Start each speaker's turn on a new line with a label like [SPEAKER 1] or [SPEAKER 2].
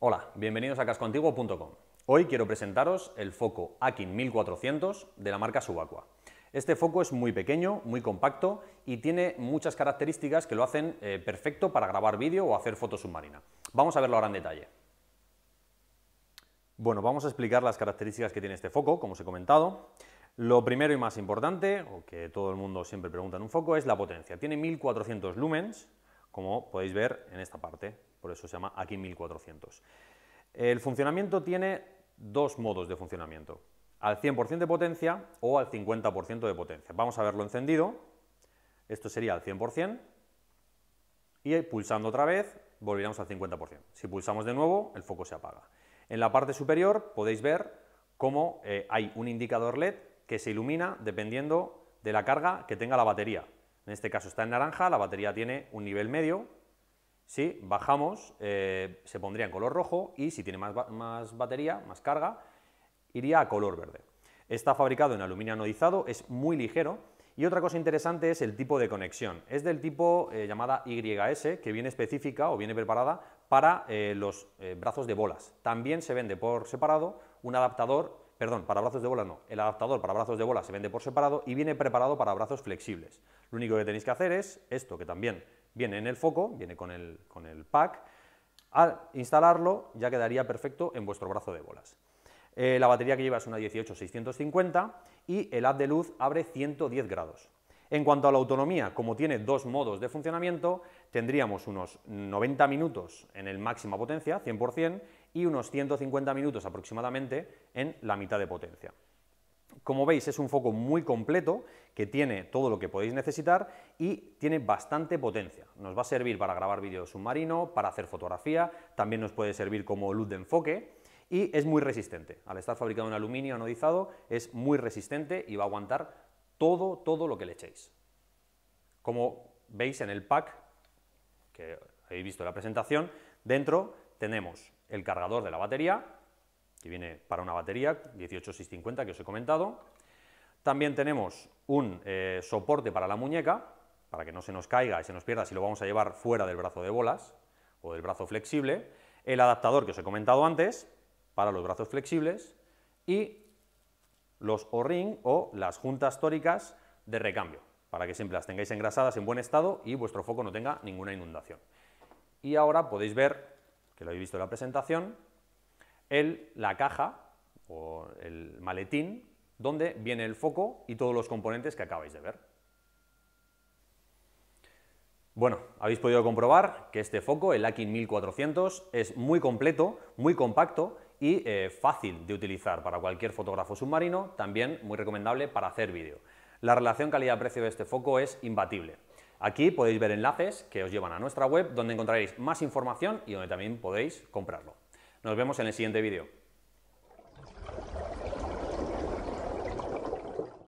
[SPEAKER 1] Hola, bienvenidos a cascoantiguo.com. Hoy quiero presentaros el foco Akin 1400 de la marca Subacua. Este foco es muy pequeño, muy compacto y tiene muchas características que lo hacen eh, perfecto para grabar vídeo o hacer fotos submarina. Vamos a verlo ahora en detalle. Bueno, vamos a explicar las características que tiene este foco, como os he comentado. Lo primero y más importante, o que todo el mundo siempre pregunta en un foco, es la potencia. Tiene 1400 lumens, como podéis ver en esta parte, por eso se llama aquí 1400. El funcionamiento tiene dos modos de funcionamiento, al 100% de potencia o al 50% de potencia. Vamos a verlo encendido, esto sería al 100%, y pulsando otra vez volveríamos al 50%. Si pulsamos de nuevo, el foco se apaga. En la parte superior podéis ver cómo eh, hay un indicador LED que se ilumina dependiendo de la carga que tenga la batería en este caso está en naranja, la batería tiene un nivel medio, si bajamos eh, se pondría en color rojo y si tiene más, más batería, más carga, iría a color verde. Está fabricado en aluminio anodizado, es muy ligero y otra cosa interesante es el tipo de conexión. Es del tipo eh, llamada YS, que viene específica o viene preparada para eh, los brazos de bolas. También se vende por separado un adaptador perdón, para brazos de bola no, el adaptador para brazos de bola se vende por separado y viene preparado para brazos flexibles. Lo único que tenéis que hacer es esto, que también viene en el foco, viene con el, pack, al instalarlo ya quedaría perfecto en vuestro brazo de bolas. Eh, la batería que lleva es una 18650 y el haz de luz abre 110 grados. En cuanto a la autonomía, como tiene dos modos de funcionamiento, tendríamos unos 90 minutos en el máxima potencia, 100%, y unos 150 minutos aproximadamente en la mitad de potencia. Como veis es un foco muy completo que tiene todo lo que podéis necesitar y tiene bastante potencia. Nos va a servir para grabar vídeo submarino, para hacer fotografía, también nos puede servir como luz de enfoque y es muy resistente. Al estar fabricado en aluminio anodizado es muy resistente y va a aguantar todo, todo lo que le echéis. Como veis en el pack, que habéis visto en la presentación, dentro tenemos el cargador de la batería, que viene para una batería 18650 que os he comentado. También tenemos un eh, soporte para la muñeca, para que no se nos caiga y se nos pierda si lo vamos a llevar fuera del brazo de bolas o del brazo flexible. El adaptador que os he comentado antes, para los brazos flexibles. Y los o-ring o las juntas tóricas de recambio, para que siempre las tengáis engrasadas en buen estado y vuestro foco no tenga ninguna inundación. Y ahora podéis ver que lo habéis visto en la presentación, el, la caja o el maletín donde viene el foco y todos los componentes que acabáis de ver. Bueno, habéis podido comprobar que este foco, el Akin 1400, es muy completo, muy compacto y eh, fácil de utilizar para cualquier fotógrafo submarino, también muy recomendable para hacer vídeo. La relación calidad-precio de este foco es imbatible. Aquí podéis ver enlaces que os llevan a nuestra web donde encontraréis más información y donde también podéis comprarlo. Nos vemos en el siguiente vídeo.